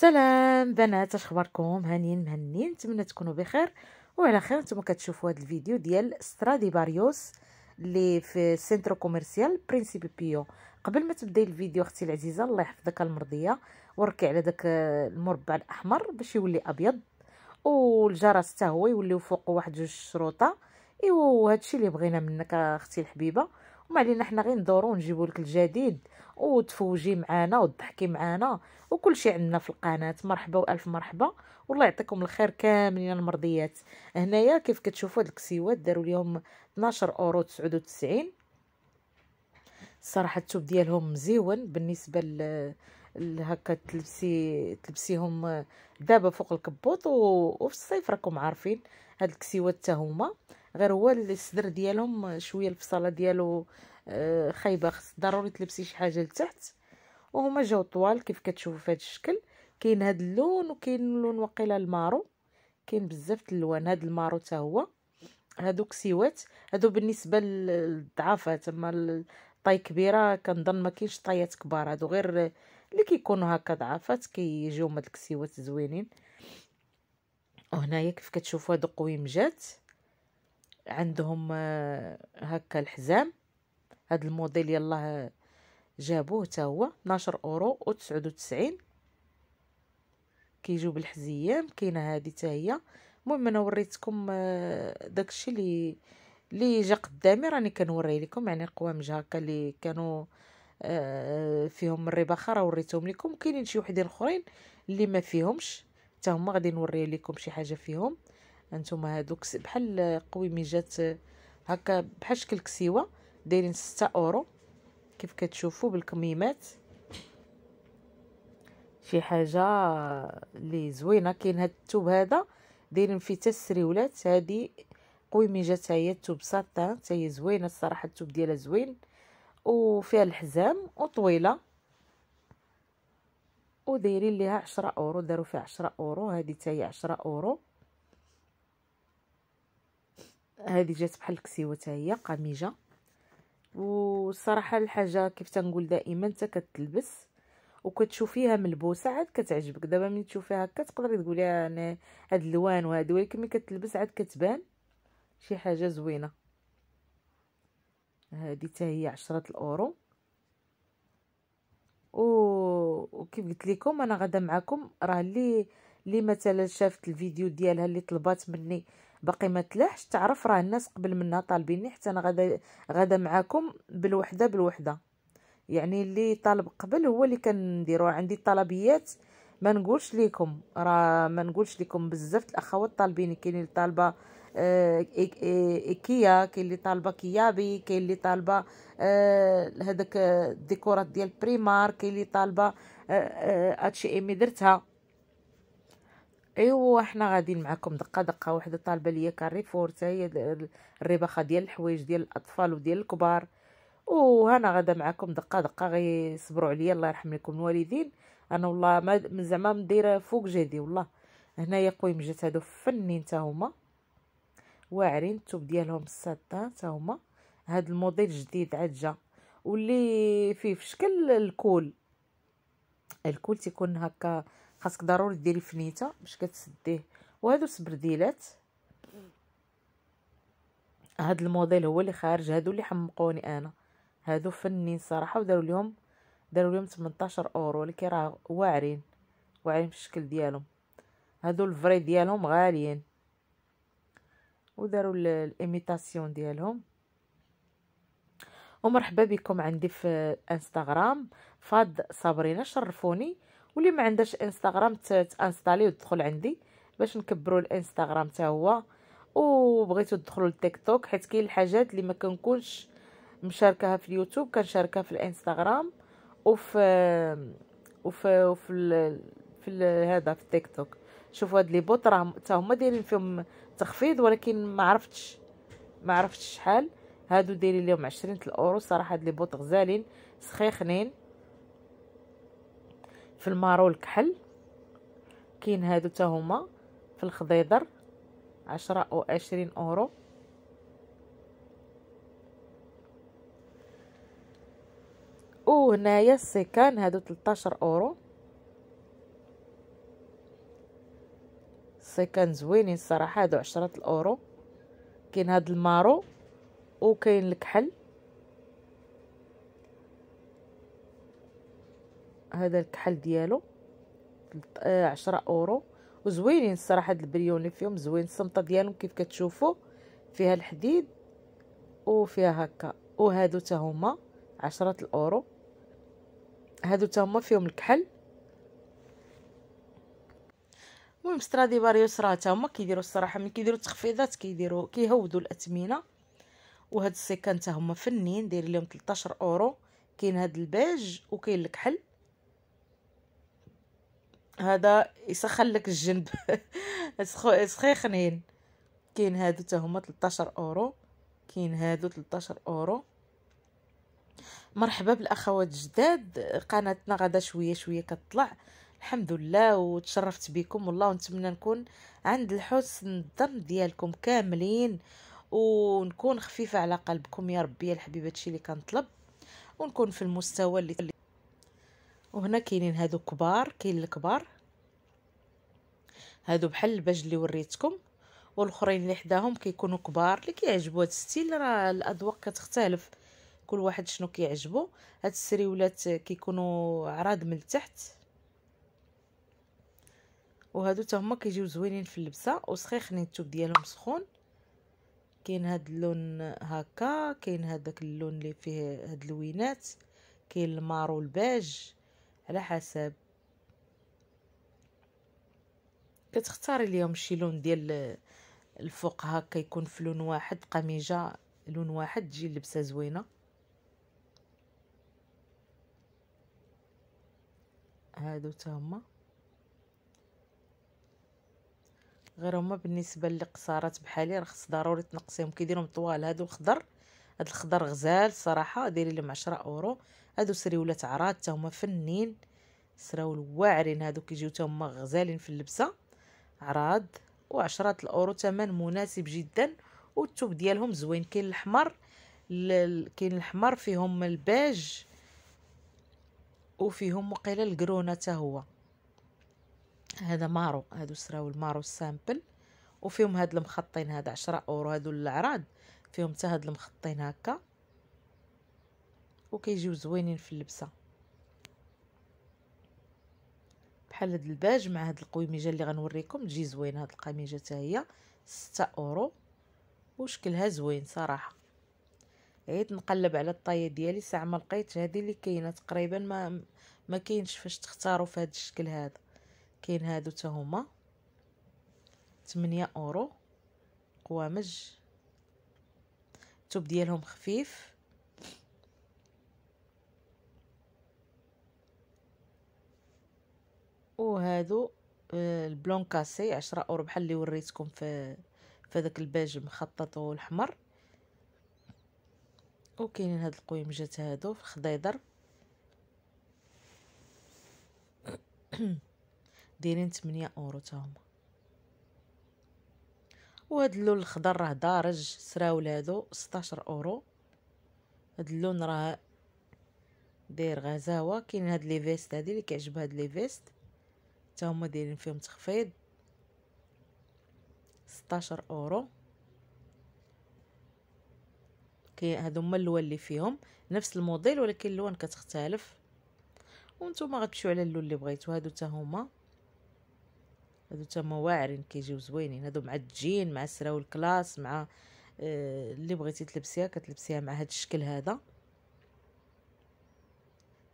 سلام بنات اش اخباركم هانيين مهنيين نتمنى تكونوا بخير وعلى خير نتوما كتشوفوا هذا الفيديو ديال سترادي باريوس اللي في سنترو كوميرسيال برينسيبي بيو قبل ما تبداي الفيديو اختي العزيزه الله يحفظك المرضيه وركي على داك المربع الاحمر باش يولي ابيض والجرس حتى هو يوليو فوقو واحد جوج شروطه ايوا هادشي اللي بغينا منك اختي الحبيبه وما علينا حنا غير ندورو ونجيبو لك الجديد وتفوجي معانا وتضحكي معانا وكل شيء عندنا في القناه مرحبا والف مرحبا والله يعطيكم الخير كاملين المرضيات هنايا كيف كتشوفوا هاد الكسيوات داروا ليهم 12 اورو 99 صراحة التوب ديالهم مزيون بالنسبه ل هكا تلبسي تلبسيهم دابا فوق الكبوط و... وفي الصيف راكم عارفين هاد الكسيوات حتى هما غير هو الصدر ديالهم آه، شويه الفصاله ديالو آه، خايبه خص ضروري تلبسي شي حاجه لتحت وهما جاو طوال كيف كتشوفوا في هذا الشكل كاين هذا اللون وكاين اللون وقيله المارو كاين بزاف الالوان هذا المارو حتى هو هادو كسيوات هادو بالنسبه للضعافات تما الطاي كبيره كنظن ما كاينش طايات كبار هادو غير اللي كيكونوا هكا ضعافات كيجيو هاد الكسيوات زوينين وهنايا كيف كتشوفوا هادو قويمجات عندهم آه، هكا الحزام هاد الموديل يلاه جابوه حتى هو 12 اورو و 99 كيجيو بالحزيام كاينه هذه حتى هي المهم انا وريتكم آه، داكشي اللي اللي جا قدامي راني كنوري لكم يعني قوامج هكا اللي كانوا آه، فيهم الرباخه راه وريتهم لكم كاينين شي وحدين اخرين اللي ما فيهمش حتى هما غادي نوري لكم شي حاجه فيهم انتم هادوك بحال قويميجات هكا بحال شكل كسيوه دايرين ستة اورو كيف كتشوفوا بالكميمات شي حاجه اللي زوينه كاين هاد الثوب هذا دايرين فيه حتى السريولات هادي قويميجات حتى هي الثوب ساتان حتى هي زوينه الصراحه الثوب ديالها زوين وفيها الحزام وطويله ودايرين ليها 10 اورو داروا فيها 10 اورو هادي حتى هي 10 اورو هذه جات بحال الكسيوه حتى هي قميجه والصراحه الحاجه كيف تنقول دائما حتى كتلبس وكتشوفيها ملبوسه عاد كتعجبك دابا ملي تشوفيها هكا تقدري تقولي انا هاد الوان وهاد ولكن ملي كتلبس عاد كتبان شي حاجه زوينه هذه حتى هي 10 الاورو و وكيف قلت لكم انا غدا معكم راه اللي اللي مثلا شافت الفيديو ديالها اللي طلبات مني باقي ما تلاحش تعرف راه الناس قبل منها طالبيني حتى انا غدا غدا معاكم بالوحده بالوحده يعني اللي طالب قبل هو اللي كنديرو عندي الطلبيات ما نقولش لكم راه ما نقولش لكم بزاف الاخوات طالبيني كاين اللي طالبه ايكيا آه، آه، كاين اللي طالبه كيابي كاين اللي طالبه آه، هذاك الديكورات ديال بريمار كاين اللي طالبه هادشي امي درتها ايوا حنا غاديين معكم دقه دقه وحده طالبه ليا كاريفور حتى هي الرباخه ديال الحوايج ديال الاطفال وديال الكبار وهنا غادا معكم دقه دقه غي صبروا عليا الله يرحم لكم الوالدين انا والله ما زعما مديره فوق جهدي والله هنايا قويم جات هادو فنين حتى هما واعرين الثوب ديالهم الساطه حتى هما هاد الموديل جديد عاد جا واللي فيه في شكل الكول الكول تيكون هكا خاصك ضروري ديري فنيته باش كتسديه وهادو سبرديلات هاد الموديل هو اللي خارج هادو اللي حمقوني انا هادو فنين صراحه وداروا لهم داروا لهم 18 اورو ولكن راه واعرين واعرين في الشكل ديالهم هادو الفري ديالهم غاليين وداروا الايميتاسيون ديالهم ومرحبا بكم عندي في انستغرام فاد صابرينا شرفوني واللي ما عندهاش انستغرام تانستالي وتدخل عندي باش نكبروا الانستغرام تا هو وبغيتو تدخلوا للتيك توك حيت كاين الحاجات اللي ما كنكونش مشاركها في اليوتيوب كنشاركها في الانستغرام وفي وفي وفي ال... في ال... هذا في التيك توك شوفوا هاد لي بوط راه حتى هما دايرين فيهم تخفيض ولكن ما عرفتش ما عرفتش شحال هادو دايرين ليهم 20 الاورو صراحه هاد لي بوط غزالين سخيخنين في المارو الكحل كاين هادو حتى هما في الخضيضر عشرة او عشرين اورو او هنايا السيكان هادو 13 اورو السيكان زوينين الصراحه هادو عشرة الاورو كاين هاد المارو وكاين الكحل هذا الكحل ديالو عشرة اورو وزوينين الصراحه هاد البليوني فيهم زوين السمطه ديالهم كيف كتشوفوا فيها الحديد وفيها هكا وهادو حتى هما عشرة الاورو هادو حتى هما فيهم الكحل المهم سترادي باريوس راه حتى هما كيديروا الصراحه ملي كيديروا التخفيضات كيديروا كيهودوا الاثمنه وهاد السيكان حتى هما فنين داير لهم 13 اورو كاين هاد البيج وكاين الكحل هذا يسخن لك الجنب سخيخنين كاين هادو حتى هما 13 اورو كاين هادو 13 اورو مرحبا بالاخوات الجداد قناتنا غدا شويه شويه كتطلع الحمد لله وتشرفت بكم والله ونتمنى نكون عند الحسن الظن ديالكم كاملين ونكون خفيفه على قلبكم يا ربي يا الحبيب هادشي اللي كنطلب ونكون في المستوى اللي وهنا كاينين هادو كبار كاين الكبار هادو بحال الباج اللي وريتكم والاخرين اللي حداهم كيكونوا كبار اللي كيعجبوا هاد الستيل راه الاذواق كتختلف كل واحد شنو كيعجبو هاد السريولات كيكونوا عراض من التحت وهادو حتى هما كيجيو زوينين في اللبسه وسخيخنين الثوب ديالهم سخون كاين هاد اللون هكا كاين هذاك اللون اللي فيه هاد اللوينات كاين المارو الباج على حسب كتختاري اليوم شي لون ديال الفوق هكا يكون في لون واحد قميجه لون واحد تجي لبسه زوينه هادو تا هما غير هما بالنسبه للقصارات بحالي راه خص ضروري تنقصيهم كيديرهم طوال هادو خضر هاد الخضر غزال صراحه دايرين لهم 10 اورو هادو سريولات عراض تاهما هما فنين سراول واعرين هادو كيجيو تاهما هما غزالين في اللبسه عراض 10 الاورو ثمن مناسب جدا والثوب ديالهم زوين كاين الاحمر كاين الاحمر فيهم الباج وفيهم وقيله الكرونه حتى هو هذا مارو هادو سراول مارو سامبل وفيهم هاد المخطين هاد عشرة اورو هادو العراض فيهم حتى هاد المخطين هكا وكيجيو زوينين في اللبسه بحال هاد الباج مع هاد القويميجه اللي غنوريكم تجي زوينه هاد القميجه حتى هي 6 اورو وشكلها زوين صراحه عيت نقلب على الطايه ديالي ساعه ما لقيت هذه اللي كاينه تقريبا ما ما كاينش فاش تختاروا في هذا الشكل هذا كاين هادو حتى هما 8 اورو قوامج الثوب ديالهم خفيف وهادو آه، البلون كاسي عشرة اورو بحال اللي وريتكم في في داك الباج مخطط والحمر وكاينين هاد القويمجات هادو في الخضيضر دايرين 8 اورو تاهما وهاد اللون الخضر راه دارج سراو ولادو 16 اورو هاد اللون راه داير غزاوه كاين هاد لي فيست هادي اللي كيعجب هاد لي فيست حتى هما دايرين فيهم تخفيض 16 اورو كاين هادو هما اللون اللي فيهم نفس الموديل ولكن اللون كتختلف وانتم غتمشيو على اللون اللي بغيتو هادو حتى هما تا تما واعرين كيجيو زوينين هادو مع الجين مع السراو الكلاس مع آه، اللي بغيتي تلبسيها كتلبسيها مع هاد الشكل هذا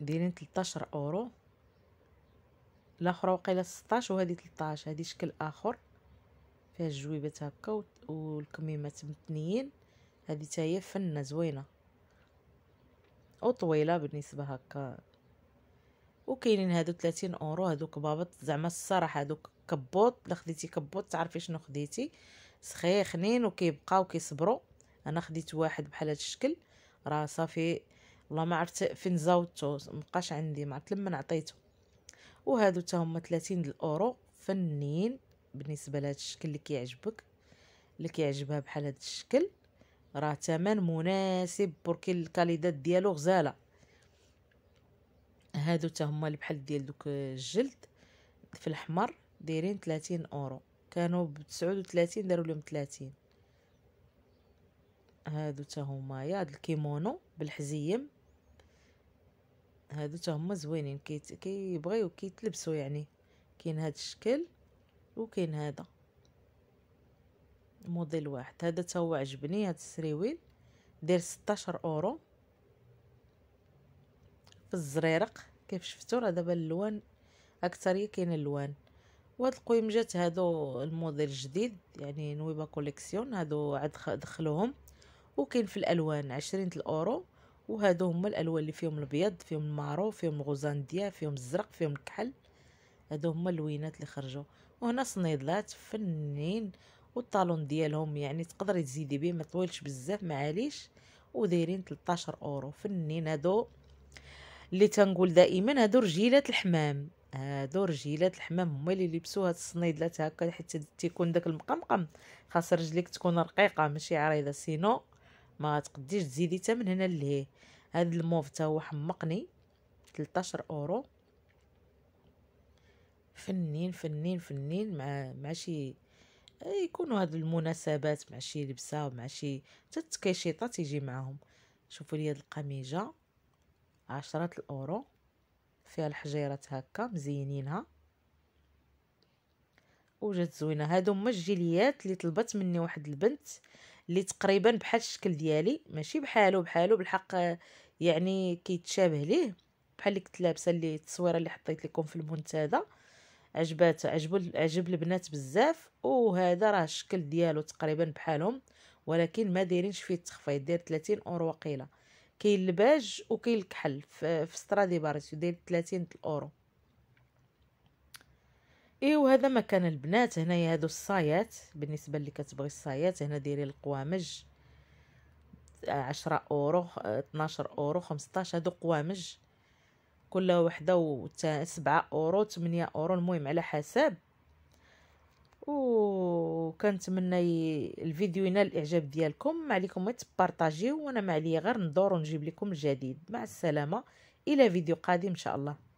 دايرين 13 اورو الاخرى وقيله 16 وهذه 13 هذه شكل اخر فيها الجويبات هكا والكميمات متنيين هذه حتى هي فنه زوينه وطويله بالنسبه هكا وكاينين هادو 30 اورو هادوك بابط زعما الصراحه هادوك كبوط لا خديتي كبوط تعرفي شنو خديتي سخيخنين وكيبقاو كيصبروا انا خديت واحد بحال هاد الشكل راه صافي والله ما عرفت فين زاوتو مبقاش عندي ما عرفت لما عطيتو وهادو حتى هما 30 الاورو فنين بالنسبه لهاد الشكل اللي كيعجبك اللي كيعجبها بحال هاد الشكل راه ثمن مناسب بوركي الكاليدات ديالو غزاله هادو حتى هما اللي بحال ديال دوك الجلد في الاحمر دايرين 30 اورو كانوا ب 39 داروا لهم 30 هادو حتى هما يا هاد الكيمونو بالحزيم هادو حتى هما زوينين كيت كيبغيو كيتلبسوا يعني كاين هاد الشكل وكاين هذا موديل واحد هذا حتى هو عجبني هاد السريويل داير 16 اورو في الزريرق كيف شفتوا راه دابا اللوان اكثريه كاين اللوان وهاد القويم جات هادو الموديل الجديد يعني نويبا كوليكسيون هادو عاد دخلوهم وكاين في الالوان عشرين الاورو وهادو هما الالوان اللي فيهم الابيض فيهم المارو فيهم الغوزانديا فيهم الزرق فيهم الكحل هادو هما اللوينات اللي خرجوا وهنا صنيدلات فنين والطالون ديالهم يعني تقدري تزيدي به ما طويلش بزاف معليش ودايرين 13 اورو فنين هادو اللي تنقول دائما هادو رجيلات الحمام هادو رجيلات الحمام هما اللي لبسوا هاد الصنيدلات هكا حيت تيكون داك المقمقم خاص رجليك تكون رقيقه ماشي عريضه سينو ما تقديش تزيدي حتى من هنا لهيه هاد الموف تا هو حمقني 13 اورو فنين فنين فنين مع مع شي يكونوا هاد المناسبات مع شي لبسه مع شي حتى التكيشيطه تيجي معاهم شوفوا لي هاد القميجه عشرة الأورو فيها الحجيرات هكا مزينينها وجات زوينه هادو هما الجيليات اللي طلبت مني واحد البنت اللي تقريبا بحال الشكل ديالي ماشي بحالو بحالو بالحق يعني كيتشابه ليه بحال اللي كنت لابسه اللي التصويره اللي حطيت لكم في المنتدى عجبات عجبو عجب البنات بزاف وهذا راه الشكل ديالو تقريبا بحالهم ولكن ما دايرينش فيه التخفيض داير 30 اورو وقيله كاين الباج وكاين الكحل في سترادي باريس ديال 30 الاورو اي وهذا مكان البنات هنايا هادو الصايات بالنسبه اللي كتبغي الصايات هنا ديري القوامج 10 اورو 12 اورو 15 هادو قوامج كل وحده و 7 اورو 8 اورو المهم على حساب وكنتمنى الفيديو ينال الاعجاب ديالكم ما عليكم ما تبارطاجيو وانا ما عليا غير ندور ونجيب لكم الجديد مع السلامه الى فيديو قادم ان شاء الله